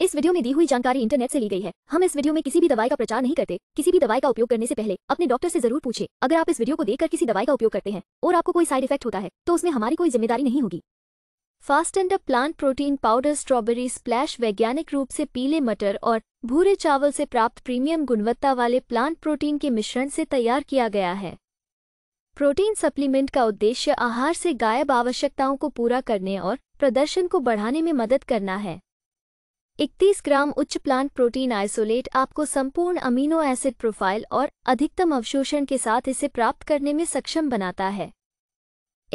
इस वीडियो में दी हुई जानकारी इंटरनेट से ली गई है हम इस वीडियो में किसी भी दवाई का प्रचार नहीं करते किसी भी दवाई का उपयोग करने से पहले अपने डॉक्टर से जरूर पूछे अगर आप इस वीडियो को देखकर किसी दवाई का उपयोग करते हैं और आपको कोई साइड इफेक्ट होता है तो उसमें हमारी कोई जिम्मेदारी नहीं होगी fast and plant protein powder strawberry splash वैज्ञानिक रूप से पीले मटर और भूरे चावल से प्राप्त प्रीमियम गुणवत्ता वाले प्लांट प्रोटीन के मिश्रण से तैयार किया गया है प्रोटीन सप्लीमेंट का उद्देश्य आहार से गायब आवश्यकताओं को पूरा करने और प्रदर्शन को बढ़ाने में मदद करना है इकतीस ग्राम उच्च प्लांट प्रोटीन आइसोलेट आपको संपूर्ण अमीनो एसिड प्रोफाइल और अधिकतम अवशोषण के साथ इसे प्राप्त करने में सक्षम बनाता है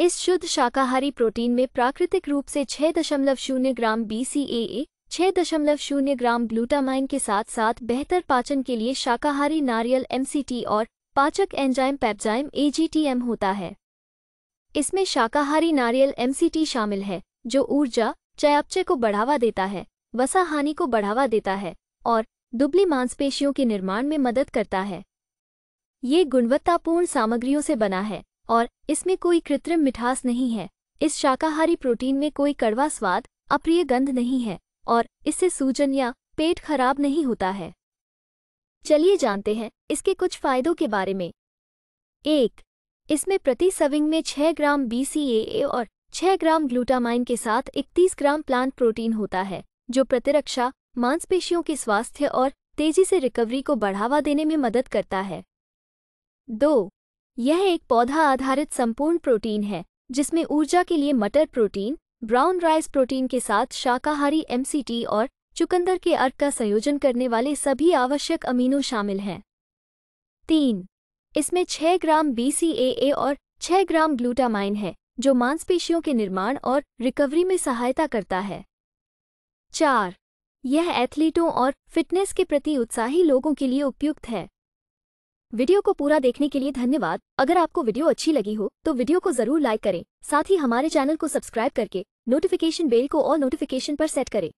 इस शुद्ध शाकाहारी प्रोटीन में प्राकृतिक रूप से 6.0 ग्राम BCAA, 6.0 दशमलव शून्य ग्राम ग्लूटामाइन के साथ साथ बेहतर पाचन के लिए शाकाहारी नारियल एमसीटी और पाचक एंजाइम पैप्जाइम एजीटीएम होता है इसमें शाकाहारी नारियल एमसीटी शामिल है जो ऊर्जा चयापचय को बढ़ावा देता है वसा हानि को बढ़ावा देता है और दुबली मांसपेशियों के निर्माण में मदद करता है ये गुणवत्तापूर्ण सामग्रियों से बना है और इसमें कोई कृत्रिम मिठास नहीं है इस शाकाहारी प्रोटीन में कोई कड़वा स्वाद अप्रिय गंध नहीं है और इससे सूजन या पेट खराब नहीं होता है चलिए जानते हैं इसके कुछ फायदों के बारे में एक इसमें प्रति सविंग में 6 ग्राम बी और 6 ग्राम ग्लूटामाइन के साथ 31 ग्राम प्लांट प्रोटीन होता है जो प्रतिरक्षा मांसपेशियों के स्वास्थ्य और तेजी से रिकवरी को बढ़ावा देने में मदद करता है दो यह एक पौधा आधारित संपूर्ण प्रोटीन है जिसमें ऊर्जा के लिए मटर प्रोटीन ब्राउन राइस प्रोटीन के साथ शाकाहारी एमसीटी और चुकंदर के अर्क का संयोजन करने वाले सभी आवश्यक अमीनो शामिल हैं तीन इसमें 6 ग्राम बीसीएए और 6 ग्राम ग्लूटामाइन है जो मांसपेशियों के निर्माण और रिकवरी में सहायता करता है चार यह एथलीटों और फिटनेस के प्रति उत्साही लोगों के लिए उपयुक्त है वीडियो को पूरा देखने के लिए धन्यवाद अगर आपको वीडियो अच्छी लगी हो तो वीडियो को जरूर लाइक करें साथ ही हमारे चैनल को सब्सक्राइब करके नोटिफिकेशन बेल को और नोटिफिकेशन पर सेट करें